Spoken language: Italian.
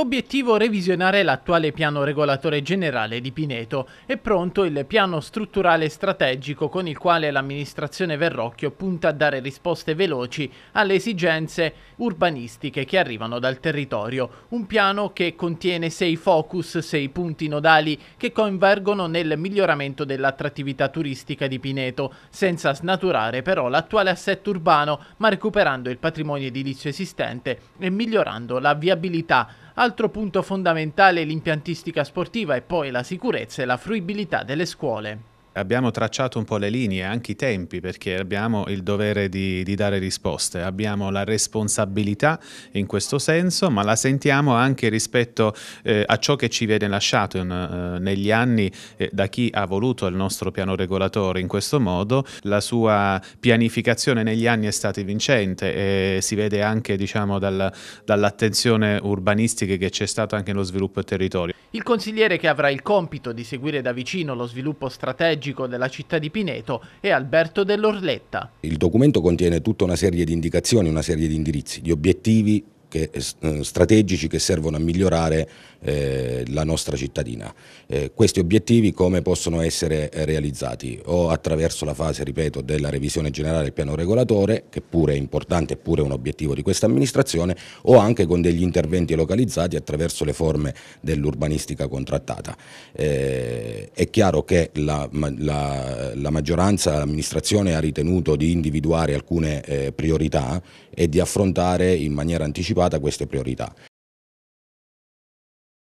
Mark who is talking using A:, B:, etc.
A: Obiettivo revisionare l'attuale piano regolatore generale di Pineto. È pronto il piano strutturale strategico con il quale l'amministrazione Verrocchio punta a dare risposte veloci alle esigenze urbanistiche che arrivano dal territorio. Un piano che contiene sei focus, sei punti nodali che coinvergono nel miglioramento dell'attrattività turistica di Pineto, senza snaturare però l'attuale assetto urbano, ma recuperando il patrimonio edilizio esistente e migliorando la viabilità Altro punto fondamentale è l'impiantistica sportiva e poi la sicurezza e la fruibilità delle scuole
B: abbiamo tracciato un po' le linee, anche i tempi, perché abbiamo il dovere di, di, dare risposte, abbiamo la responsabilità in questo senso, ma la sentiamo anche rispetto eh, a ciò che ci viene lasciato in, eh, negli anni eh, da chi ha voluto il nostro piano regolatore in questo modo. La sua pianificazione negli anni è stata vincente e si vede anche diciamo, dal, dall'attenzione urbanistica che c'è stata anche nello sviluppo del territorio.
A: Il consigliere che avrà il compito di seguire da vicino lo sviluppo strategico strategico della città di Pineto è Alberto dell'Orletta.
C: Il documento contiene tutta una serie di indicazioni, una serie di indirizzi, di obiettivi che, eh, mm, strategici che servono a migliorare eh, la nostra cittadina. Eh, questi obiettivi come possono essere eh, realizzati? O attraverso la fase, ripeto, della revisione generale del piano regolatore, che pure è importante, è pure un obiettivo di questa amministrazione, o anche con degli interventi localizzati attraverso le forme dell'urbanistica contrattata. Eh, è chiaro che la, la, la maggioranza, l'amministrazione ha ritenuto di individuare alcune priorità e di affrontare in maniera anticipata adeguata a queste priorità.